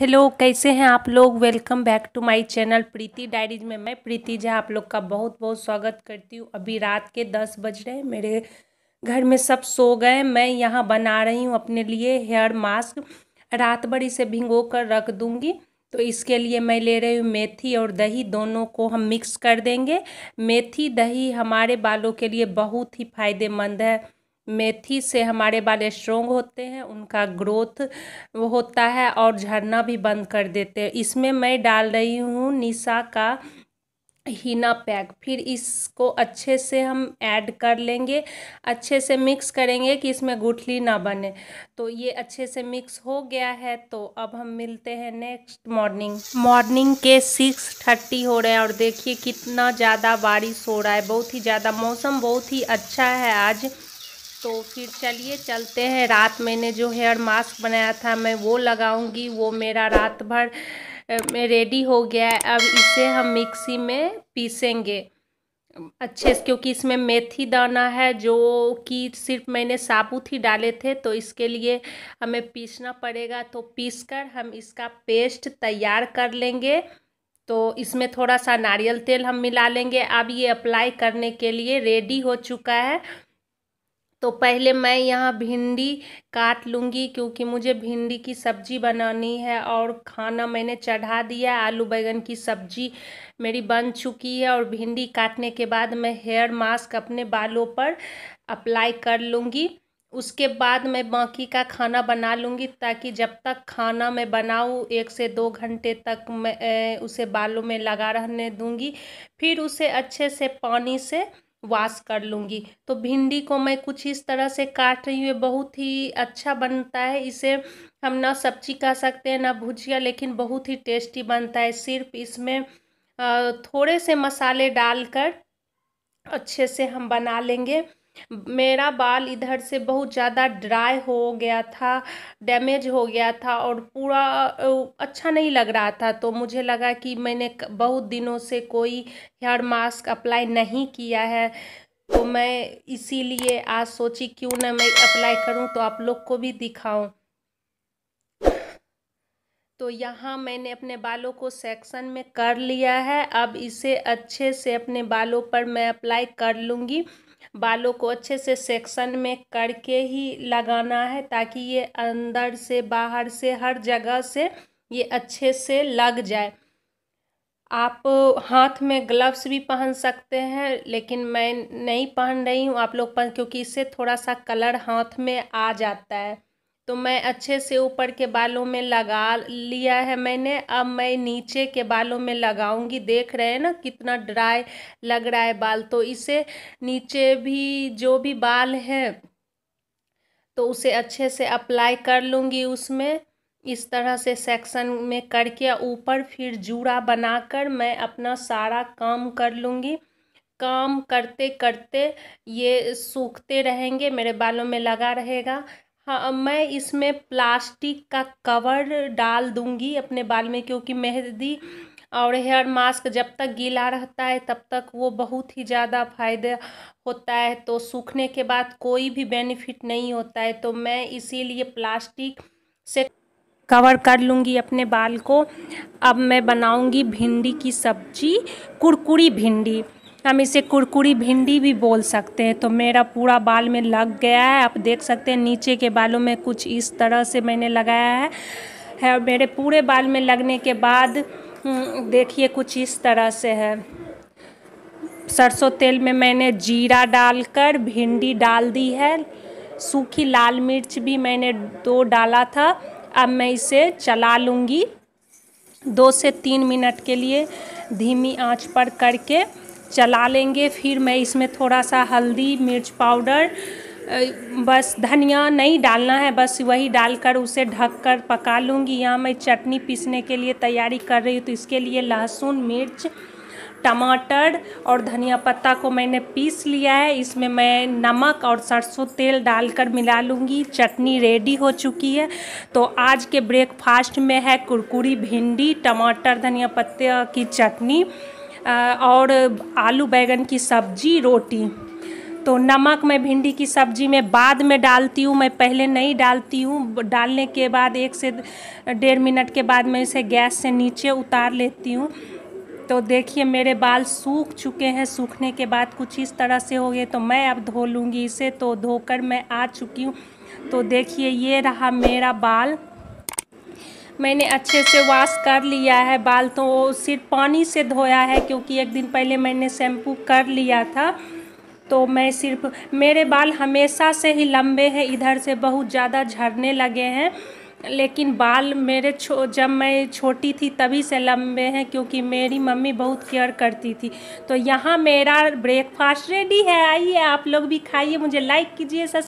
hello कैसे हैं आप लोग welcome back to my channel Preeti diaries में मैं प्रीति जहाँ आप लोग का बहुत बहुत स्वागत करती हूँ अभी रात के दस बज रहे हैं मेरे घर में सब सो गए मैं यहाँ बना रही हूँ अपने लिए हेयर मास्क रात भर इसे भिंगो कर रख दूँगी तो इसके लिए मैं ले रही हूँ मेथी और दही दोनों को हम मिक्स कर देंगे मेथी दही हमारे बालों के लिए बहुत ही फ़ायदेमंद है मेथी से हमारे बाल स्ट्रोंग होते हैं उनका ग्रोथ होता है और झड़ना भी बंद कर देते हैं इसमें मैं डाल रही हूँ निशा का हीना पैक फिर इसको अच्छे से हम ऐड कर लेंगे अच्छे से मिक्स करेंगे कि इसमें गुठली ना बने तो ये अच्छे से मिक्स हो गया है तो अब हम मिलते हैं नेक्स्ट मॉर्निंग मॉर्निंग के सिक्स थर्टी हो रहे हैं और देखिए कितना ज़्यादा बारिश हो रहा है बहुत ही ज़्यादा मौसम बहुत ही अच्छा है आज तो फिर चलिए चलते हैं रात मैंने जो हेयर मास्क बनाया था मैं वो लगाऊंगी वो मेरा रात भर में रेडी हो गया है अब इसे हम मिक्सी में पीसेंगे अच्छे से क्योंकि इसमें मेथी दाना है जो कि सिर्फ मैंने साबुत ही डाले थे तो इसके लिए हमें पीसना पड़ेगा तो पीस कर हम इसका पेस्ट तैयार कर लेंगे तो इसमें थोड़ा सा नारियल तेल हम मिला लेंगे अब ये अप्लाई करने के लिए रेडी हो चुका है तो पहले मैं यहाँ भिंडी काट लूँगी क्योंकि मुझे भिंडी की सब्ज़ी बनानी है और खाना मैंने चढ़ा दिया आलू बैंगन की सब्ज़ी मेरी बन चुकी है और भिंडी काटने के बाद मैं हेयर मास्क अपने बालों पर अप्लाई कर लूँगी उसके बाद मैं बाकी का खाना बना लूँगी ताकि जब तक खाना मैं बनाऊँ एक से दो घंटे तक मैं उसे बालों में लगा रहने दूँगी फिर उसे अच्छे से पानी से वाश कर लूँगी तो भिंडी को मैं कुछ इस तरह से काट रही हूँ बहुत ही अच्छा बनता है इसे हम ना सब्जी कह सकते हैं ना भुजिया लेकिन बहुत ही टेस्टी बनता है सिर्फ इसमें थोड़े से मसाले डालकर अच्छे से हम बना लेंगे मेरा बाल इधर से बहुत ज़्यादा ड्राई हो गया था डैमेज हो गया था और पूरा अच्छा नहीं लग रहा था तो मुझे लगा कि मैंने बहुत दिनों से कोई हेयर मास्क अप्लाई नहीं किया है तो मैं इसीलिए आज सोची क्यों ना मैं अप्लाई करूं तो आप लोग को भी दिखाऊं तो यहाँ मैंने अपने बालों को सेक्शन में कर लिया है अब इसे अच्छे से अपने बालों पर मैं अप्लाई कर लूँगी बालों को अच्छे से सेक्शन में करके ही लगाना है ताकि ये अंदर से बाहर से हर जगह से ये अच्छे से लग जाए आप हाथ में ग्लव्स भी पहन सकते हैं लेकिन मैं नहीं पहन रही हूँ आप लोग पहन क्योंकि इससे थोड़ा सा कलर हाथ में आ जाता है तो मैं अच्छे से ऊपर के बालों में लगा लिया है मैंने अब मैं नीचे के बालों में लगाऊंगी देख रहे हैं ना कितना ड्राई लग रहा है बाल तो इसे नीचे भी जो भी बाल है तो उसे अच्छे से अप्लाई कर लूँगी उसमें इस तरह से सेक्शन में करके ऊपर फिर जूड़ा बनाकर मैं अपना सारा काम कर लूँगी काम करते करते ये सूखते रहेंगे मेरे बालों में लगा रहेगा हाँ मैं इसमें प्लास्टिक का कवर डाल दूँगी अपने बाल में क्योंकि मेहंदी और हेयर मास्क जब तक गीला रहता है तब तक वो बहुत ही ज़्यादा फायदा होता है तो सूखने के बाद कोई भी बेनिफिट नहीं होता है तो मैं इसीलिए प्लास्टिक से कवर कर लूँगी अपने बाल को अब मैं बनाऊँगी भिंडी की सब्जी कुरकुरी भिंडी हम इसे कुरकुरी भिंडी भी बोल सकते हैं तो मेरा पूरा बाल में लग गया है आप देख सकते हैं नीचे के बालों में कुछ इस तरह से मैंने लगाया है है मेरे पूरे बाल में लगने के बाद हम्म, देखिए कुछ इस तरह से है सरसों तेल में मैंने जीरा डालकर भिंडी डाल दी है सूखी लाल मिर्च भी मैंने दो डाला था अब मैं इसे चला लूँगी दो से तीन मिनट के लिए धीमी आंच पर करके चला लेंगे फिर मैं इसमें थोड़ा सा हल्दी मिर्च पाउडर बस धनिया नहीं डालना है बस वही डालकर उसे ढककर पका लूँगी यहाँ मैं चटनी पीसने के लिए तैयारी कर रही हूँ तो इसके लिए लहसुन मिर्च टमाटर और धनिया पत्ता को मैंने पीस लिया है इसमें मैं नमक और सरसों तेल डालकर मिला लूँगी चटनी रेडी हो चुकी है तो आज के ब्रेकफास्ट में है कुरकुरी भिंडी टमाटर धनिया पत्ते की चटनी और आलू बैगन की सब्जी रोटी तो नमक मैं भिंडी की सब्जी में बाद में डालती हूँ मैं पहले नहीं डालती हूँ डालने के बाद एक से डेढ़ मिनट के बाद मैं इसे गैस से नीचे उतार लेती हूँ तो देखिए मेरे बाल सूख चुके हैं सूखने के बाद कुछ इस तरह से हो गए तो मैं अब धो लूँगी इसे तो धोकर मैं आ चुकी हूँ तो देखिए ये रहा मेरा बाल मैंने अच्छे से वॉश कर लिया है बाल तो सिर्फ पानी से धोया है क्योंकि एक दिन पहले मैंने शैम्पू कर लिया था तो मैं सिर्फ मेरे बाल हमेशा से ही लंबे हैं इधर से बहुत ज़्यादा झड़ने लगे हैं लेकिन बाल मेरे छो जब मैं छोटी थी तभी से लंबे हैं क्योंकि मेरी मम्मी बहुत केयर करती थी तो यहाँ मेरा ब्रेकफास्ट रेडी है आइए आप लोग भी खाइए मुझे लाइक कीजिए सब्सक्राइब